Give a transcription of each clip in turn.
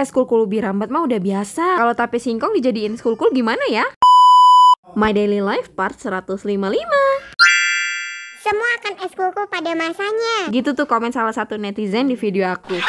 Es eh, kulkul ubi rambat mah udah biasa. Kalau tape singkong dijadiin es gimana ya? My Daily Life part 155. Semua akan es kulkul pada masanya. Gitu tuh komen salah satu netizen di video aku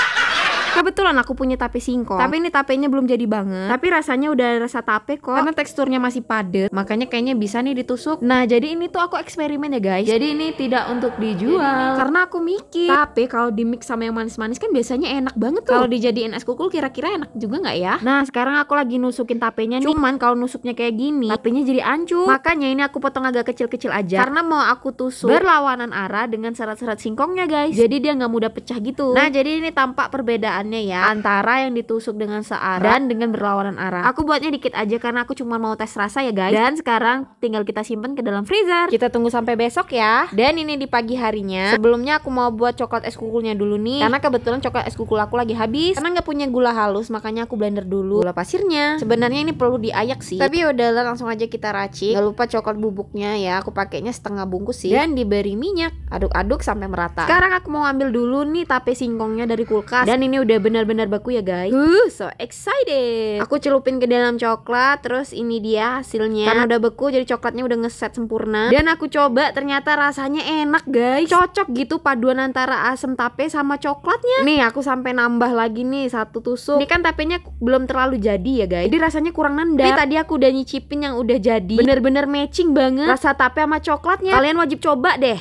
kebetulan aku punya tape singkong. Tapi ini tapenya belum jadi banget. Tapi rasanya udah rasa tape kok. Karena teksturnya masih padat, makanya kayaknya bisa nih ditusuk. Nah, jadi ini tuh aku eksperimen ya, guys. Jadi ini tidak untuk dijual. Karena aku mikir, tapi kalau di mix sama yang manis-manis kan biasanya enak banget tuh. Kalau dijadiin es kukul kira-kira enak juga nggak ya? Nah, sekarang aku lagi nusukin tapenya nih. Cuman kalau nusuknya kayak gini, tapenya jadi ancur. Makanya ini aku potong agak kecil-kecil aja. Karena mau aku tusuk berlawanan arah dengan serat-serat singkongnya, guys. Jadi dia nggak mudah pecah gitu. Nah, jadi ini tampak perbedaan perbedaannya ya antara yang ditusuk dengan searah dan dengan berlawanan arah. Aku buatnya dikit aja karena aku cuma mau tes rasa ya guys. Dan sekarang tinggal kita simpen ke dalam freezer. Kita tunggu sampai besok ya. Dan ini di pagi harinya. Sebelumnya aku mau buat coklat es kukulnya dulu nih karena kebetulan coklat es kukul aku lagi habis. Karena nggak punya gula halus makanya aku blender dulu gula pasirnya. Sebenarnya ini perlu diayak sih. Tapi udahlah langsung aja kita racik. Gak lupa coklat bubuknya ya. Aku pakainya setengah bungkus sih. Dan diberi minyak. Aduk-aduk sampai merata. Sekarang aku mau ambil dulu nih tape singkongnya dari kulkas. Dan ini udah udah benar-benar baku ya guys uh, so excited aku celupin ke dalam coklat terus ini dia hasilnya karena udah beku jadi coklatnya udah ngeset sempurna dan aku coba ternyata rasanya enak guys cocok gitu paduan antara asam tape sama coklatnya nih aku sampai nambah lagi nih satu tusuk ini kan tapenya belum terlalu jadi ya guys jadi rasanya kurang nendang tapi tadi aku udah nyicipin yang udah jadi bener-bener matching banget rasa tape sama coklatnya kalian wajib coba deh